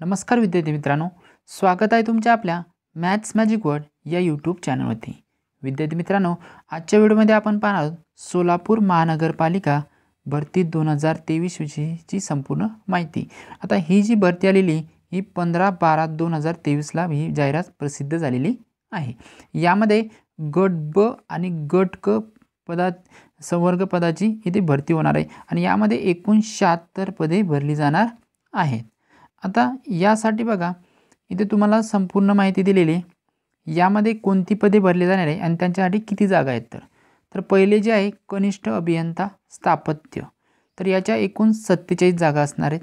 नमस्कार विद्यार्थी मित्रांनो स्वागत आहे तुमच्या आपल्या मॅथ्स मॅजिक वर्ड या यूट्यूब चॅनलवरती विद्यार्थी मित्रांनो आजच्या व्हिडिओमध्ये आपण पाहणार आहोत सोलापूर महानगरपालिका भरती दोन हजार तेवीस विषयीची संपूर्ण माहिती आता ही जी भरती आलेली ही पंधरा बारा दोन हजार तेवीसला ही जाहिरात प्रसिद्ध झालेली आहे यामध्ये गट ब आणि गट क पदात संवर्ग पदाची इथे भरती होणार आहे आणि यामध्ये एकूण शहात्तर पदे भरली जाणार आहेत आता यासाठी बघा इथे तुम्हाला संपूर्ण माहिती दिलेली आहे यामध्ये कोणती पदे भरली जाणार आहे आणि त्यांच्यासाठी किती जागा आहेत तर तर पहिले जे आहे कनिष्ठ अभियंता स्थापत्य तर याच्या एकूण सत्तेचाळीस जागा असणार आहेत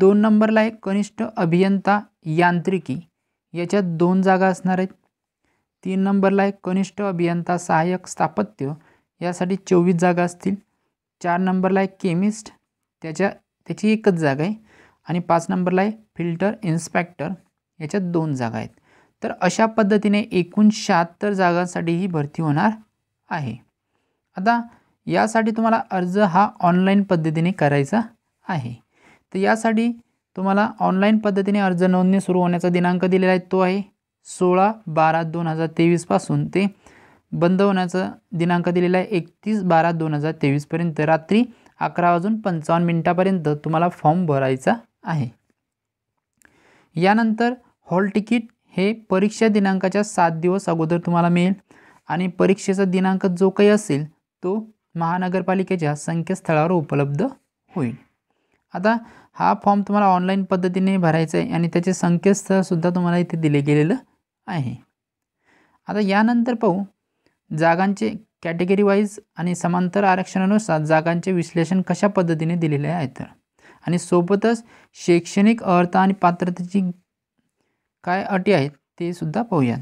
दोन नंबरला आहे कनिष्ठ अभियंता यांत्रिकी याच्या दोन जागा असणार आहेत तीन नंबरला आहे कनिष्ठ अभियंता सहाय्यक स्थापत्य यासाठी चोवीस जागा असतील चार नंबरला आहे केमिस्ट त्याच्या त्याची एकच जागा आहे आणि पाच नंबरला आहे फिल्टर इन्स्पेक्टर याच्यात दोन जागा आहेत तर अशा पद्धतीने एकूण शहात्तर जागांसाठी ही भरती होणार आहे आता यासाठी तुम्हाला अर्ज हा ऑनलाईन पद्धतीने करायचा आहे तर यासाठी तुम्हाला ऑनलाईन पद्धतीने अर्ज नोंदणी सुरू होण्याचा दिनांक दिलेला आहे तो आहे सोळा बारा दोन हजार तेवीसपासून ते बंद होण्याचा दिनांक दिलेला आहे एकतीस बारा दोन हजार तेवीसपर्यंत रात्री अकरा वाजून पंचावन्न मिनटापर्यंत तुम्हाला फॉर्म भरायचा आहे यानंतर हॉल तिकीट हे परीक्षा दिनांकाच्या सात दिवस अगोदर तुम्हाला मिळेल आणि परीक्षेचा दिनांक जो काही असेल तो महानगरपालिकेच्या संकेतस्थळावर उपलब्ध होईल आता हा फॉर्म तुम्हाला ऑनलाईन पद्धतीने भरायचा आहे आणि त्याचे संकेतस्थळसुद्धा तुम्हाला इथे दिले गेलेलं आहे आता यानंतर पाहू जागांचे कॅटेगरी वाईज आणि समांतर आरक्षणानुसार जागांचे विश्लेषण कशा पद्धतीने दिलेले आहे तर आणि सोबतच शैक्षणिक अर्थ आणि पात्रतेची काय अटी आहेत ते सुद्धा पाहूया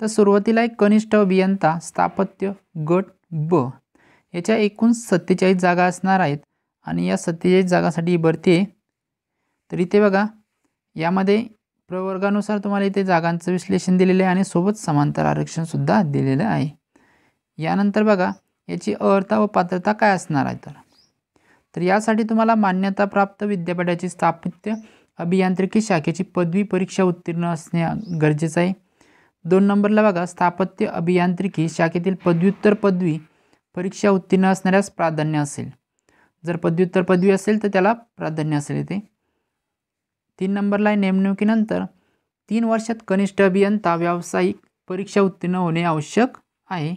तर सुरुवातीला एक कनिष्ठ अभियंता स्थापत्य गट ब याच्या एकूण सत्तेचाळीस जागा असणार आहेत आणि या सत्तेचाळीस जागासाठी भरती आहे तर इथे बघा यामध्ये प्रवर्गानुसार तुम्हाला इथे जागांचं विश्लेषण दिलेलं आहे आणि सोबत समांतर आरक्षणसुद्धा दिलेलं आहे यानंतर बघा याची अर्हता व पात्रता काय असणार आहे तर तर यासाठी तुम्हाला मान्यताप्राप्त विद्यापीठाची स्थापत्य अभियांत्रिकी शाखेची पदवी परीक्षा उत्तीर्ण असणे गरजेचं आहे दोन नंबरला बघा स्थापत्य अभियांत्रिकी शाखेतील पदव्युत्तर पदवी परीक्षा उत्तीर्ण असणाऱ्यास प्राधान्य असेल जर पदव्युत्तर पदवी असेल तर त्याला प्राधान्य असेल येते तीन नंबरला नेमणुकीनंतर तीन वर्षात कनिष्ठ अभियंता व्यावसायिक परीक्षा उत्तीर्ण होणे आवश्यक आहे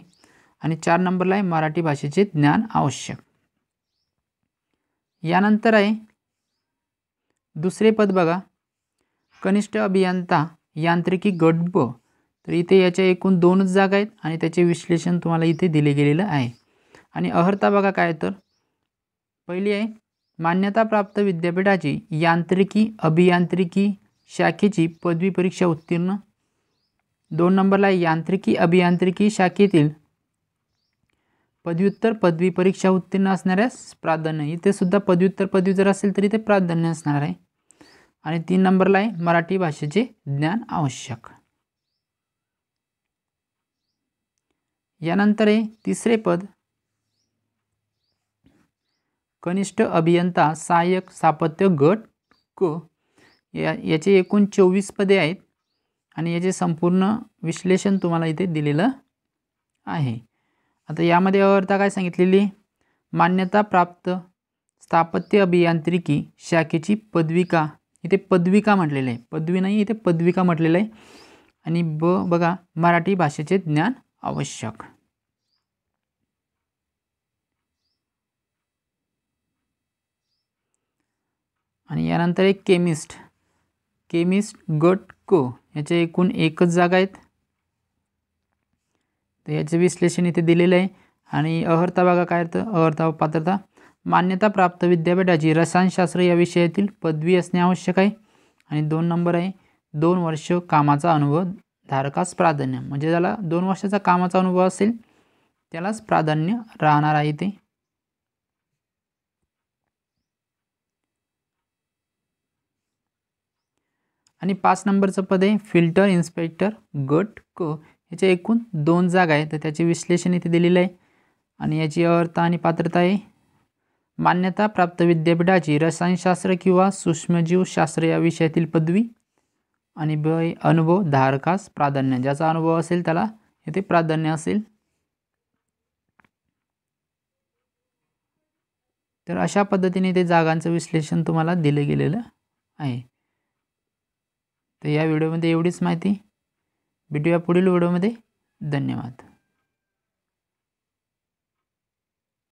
आणि चार नंबरला आहे मराठी भाषेचे ज्ञान आवश्यक यानंतर आहे दुसरे पद बघा कनिष्ठ अभियंता यांत्रिकी गट ब तर इथे याच्या एकूण दोनच जागा आहेत आणि त्याचे विश्लेषण तुम्हाला इथे दिले गेलेलं आहे आणि अहर्ता बघा काय तर पहिली आहे मान्यताप्राप्त विद्यापीठाची यांत्रिकी अभियांत्रिकी शाखेची पदवी परीक्षा उत्तीर्ण दोन नंबरला यांत्रिकी अभियांत्रिकी शाखेतील पदव्युत्तर पदवी परीक्षा उत्तीर्ण असणाऱ्यास प्राधान्य इथे सुद्धा पदव्युत्तर पदवी जर असेल तरी ते प्राधान्य असणार आहे आणि तीन नंबरला आहे मराठी भाषेचे ज्ञान आवश्यक यानंतर आहे तिसरे पद कनिष्ठ अभियंता सहाय्यक स्थापत्य गट क याचे एकूण चोवीस पदे आहेत आणि याचे संपूर्ण विश्लेषण तुम्हाला इथे दिलेलं आहे आता यामध्ये अवर्ता काय सांगितलेली मान्यता प्राप्त स्थापत्य अभियांत्रिकी शाखेची पदविका इथे पदविका म्हटलेलं आहे पदवी नाही इथे पदविका म्हटलेलं आहे आणि ब बघा मराठी भाषेचे ज्ञान आवश्यक आणि यानंतर एक केमिस्ट केमिस्ट गट को याच्या एकूण एकच जागा आहेत तर याचे विश्लेषण इथे दिलेलं आहे आणि अहर्ता बघा काय अर्थ अहर्ता पात्रता मान्यता प्राप्त विद्यापीठाची रसायनशास्त्र या विषयातील पदवी असणे आवश्यक आहे आणि दोन नंबर आहे दोन वर्ष कामाचा अनुभव धारकास प्राधान्य म्हणजे ज्याला दोन वर्षाचा कामाचा अनुभव असेल त्यालाच प्राधान्य राहणार आहे ते आणि पाच नंबरचं पद आहे फिल्टर इन्स्पेक्टर गट क याच्या एकूण दोन जागा आहे तर त्याचे विश्लेषण इथे दिलेलं आहे आणि याची अर्थ आणि पात्रता आहे मान्यता प्राप्त विद्यापीठाची रसायनशास्त्र किंवा सूक्ष्मजीवशास्त्र या विषयातील पदवी आणि ब अनुभव धारकास प्राधान्य ज्याचा अनुभव असेल त्याला इथे प्राधान्य असेल तर अशा पद्धतीने ते जागांचं विश्लेषण तुम्हाला दिलं गेलेलं आहे तर या व्हिडिओमध्ये एवढीच माहिती भेटूया पुढील व्हिडिओमध्ये धन्यवाद